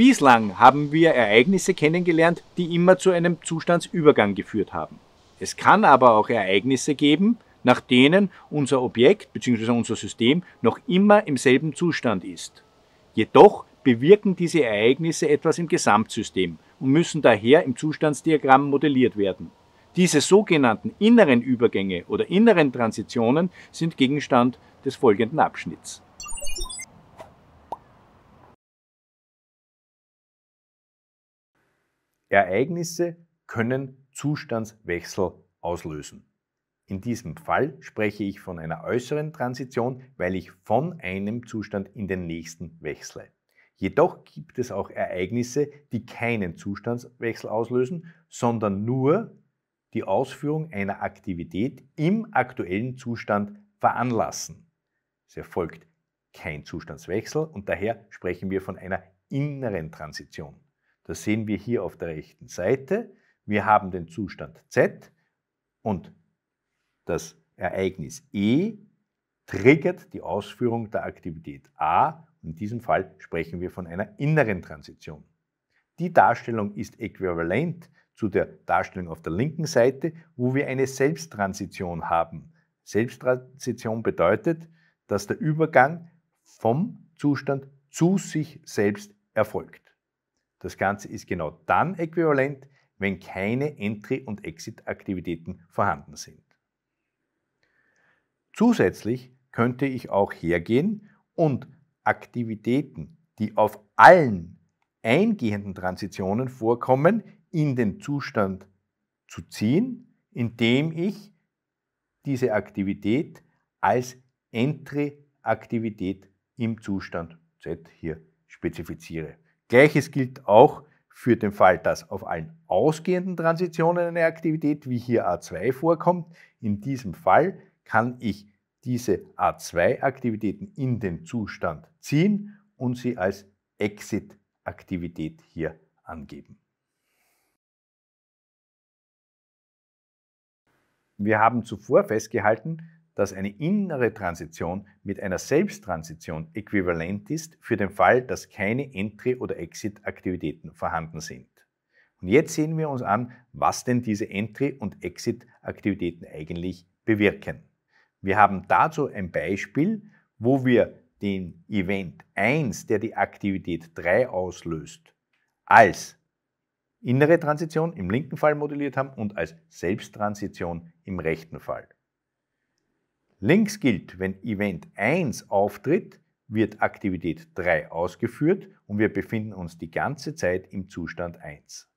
Bislang haben wir Ereignisse kennengelernt, die immer zu einem Zustandsübergang geführt haben. Es kann aber auch Ereignisse geben, nach denen unser Objekt bzw. unser System noch immer im selben Zustand ist. Jedoch bewirken diese Ereignisse etwas im Gesamtsystem und müssen daher im Zustandsdiagramm modelliert werden. Diese sogenannten inneren Übergänge oder inneren Transitionen sind Gegenstand des folgenden Abschnitts. Ereignisse können Zustandswechsel auslösen. In diesem Fall spreche ich von einer äußeren Transition, weil ich von einem Zustand in den nächsten wechsle. Jedoch gibt es auch Ereignisse, die keinen Zustandswechsel auslösen, sondern nur die Ausführung einer Aktivität im aktuellen Zustand veranlassen. Es erfolgt kein Zustandswechsel und daher sprechen wir von einer inneren Transition. Das sehen wir hier auf der rechten Seite. Wir haben den Zustand Z und das Ereignis E triggert die Ausführung der Aktivität A. In diesem Fall sprechen wir von einer inneren Transition. Die Darstellung ist äquivalent zu der Darstellung auf der linken Seite, wo wir eine Selbsttransition haben. Selbsttransition bedeutet, dass der Übergang vom Zustand zu sich selbst erfolgt. Das Ganze ist genau dann äquivalent, wenn keine Entry- und Exit-Aktivitäten vorhanden sind. Zusätzlich könnte ich auch hergehen und Aktivitäten, die auf allen eingehenden Transitionen vorkommen, in den Zustand zu ziehen, indem ich diese Aktivität als Entry-Aktivität im Zustand Z hier spezifiziere. Gleiches gilt auch für den Fall, dass auf allen ausgehenden Transitionen eine Aktivität wie hier A2 vorkommt. In diesem Fall kann ich diese A2-Aktivitäten in den Zustand ziehen und sie als Exit-Aktivität hier angeben. Wir haben zuvor festgehalten, dass eine innere Transition mit einer Selbsttransition äquivalent ist für den Fall, dass keine Entry- oder Exit-Aktivitäten vorhanden sind. Und jetzt sehen wir uns an, was denn diese Entry- und Exit-Aktivitäten eigentlich bewirken. Wir haben dazu ein Beispiel, wo wir den Event 1, der die Aktivität 3 auslöst, als innere Transition im linken Fall modelliert haben und als Selbsttransition im rechten Fall. Links gilt, wenn Event 1 auftritt, wird Aktivität 3 ausgeführt und wir befinden uns die ganze Zeit im Zustand 1.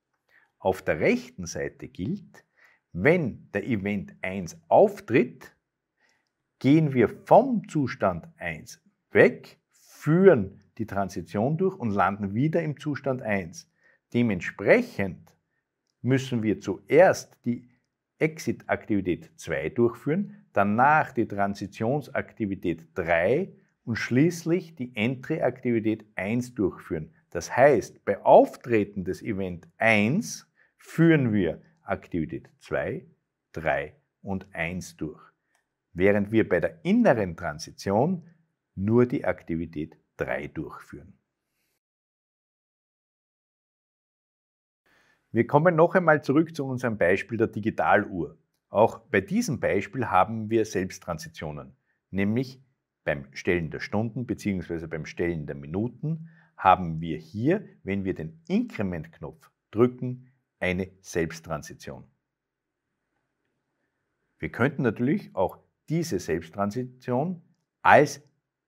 Auf der rechten Seite gilt, wenn der Event 1 auftritt, gehen wir vom Zustand 1 weg, führen die Transition durch und landen wieder im Zustand 1. Dementsprechend müssen wir zuerst die Exit-Aktivität 2 durchführen, danach die Transitionsaktivität 3 und schließlich die Entry-Aktivität 1 durchführen. Das heißt, bei Auftreten des Event 1 führen wir Aktivität 2, 3 und 1 durch, während wir bei der inneren Transition nur die Aktivität 3 durchführen. Wir kommen noch einmal zurück zu unserem Beispiel der Digitaluhr. Auch bei diesem Beispiel haben wir Selbsttransitionen, nämlich beim Stellen der Stunden bzw. beim Stellen der Minuten haben wir hier, wenn wir den Inkrementknopf drücken, eine Selbsttransition. Wir könnten natürlich auch diese Selbsttransition als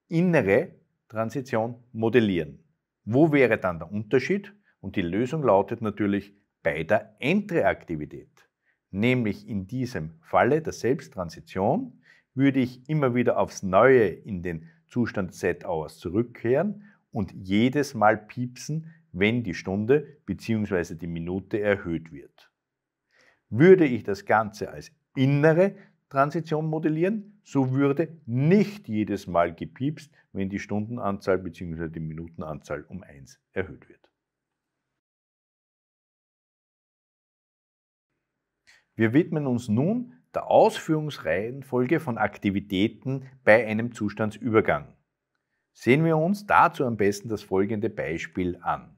innere Transition modellieren. Wo wäre dann der Unterschied? Und die Lösung lautet natürlich bei der Entreaktivität, nämlich in diesem Falle der Selbsttransition, würde ich immer wieder aufs Neue in den Zustand Set Hours zurückkehren und jedes Mal piepsen, wenn die Stunde bzw. die Minute erhöht wird. Würde ich das Ganze als innere Transition modellieren, so würde nicht jedes Mal gepiepst, wenn die Stundenanzahl bzw. die Minutenanzahl um 1 erhöht wird. Wir widmen uns nun der Ausführungsreihenfolge von Aktivitäten bei einem Zustandsübergang. Sehen wir uns dazu am besten das folgende Beispiel an.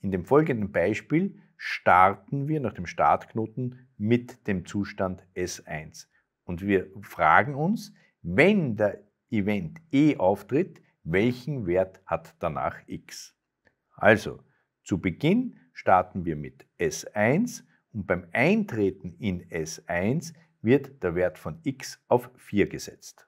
In dem folgenden Beispiel starten wir nach dem Startknoten mit dem Zustand S1 und wir fragen uns, wenn der Event E auftritt, welchen Wert hat danach X? Also, zu Beginn starten wir mit S1 und beim Eintreten in S1 wird der Wert von x auf 4 gesetzt.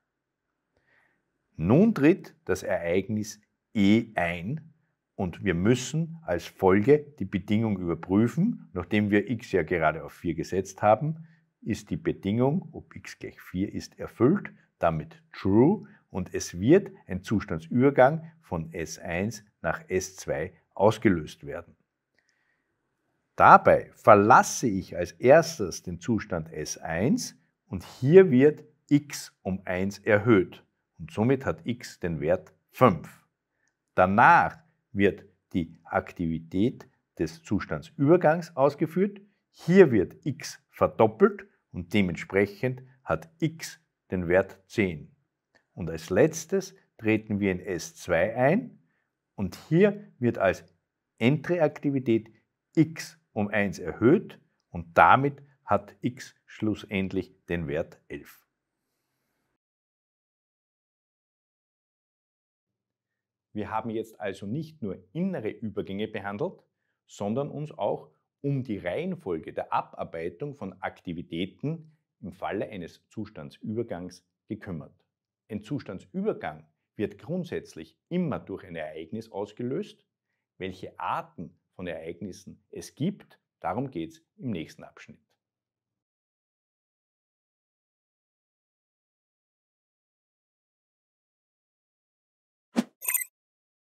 Nun tritt das Ereignis E ein und wir müssen als Folge die Bedingung überprüfen. Nachdem wir x ja gerade auf 4 gesetzt haben, ist die Bedingung, ob x gleich 4 ist, erfüllt, damit true und es wird ein Zustandsübergang von S1 nach S2 ausgelöst werden. Dabei verlasse ich als erstes den Zustand S1 und hier wird x um 1 erhöht und somit hat x den Wert 5. Danach wird die Aktivität des Zustandsübergangs ausgeführt. Hier wird x verdoppelt und dementsprechend hat x den Wert 10. Und als letztes treten wir in S2 ein und hier wird als Entry-Aktivität x um 1 erhöht und damit hat x schlussendlich den Wert 11. Wir haben jetzt also nicht nur innere Übergänge behandelt, sondern uns auch um die Reihenfolge der Abarbeitung von Aktivitäten im Falle eines Zustandsübergangs gekümmert. Ein Zustandsübergang wird grundsätzlich immer durch ein Ereignis ausgelöst. Welche Arten von Ereignissen es gibt. Darum geht es im nächsten Abschnitt.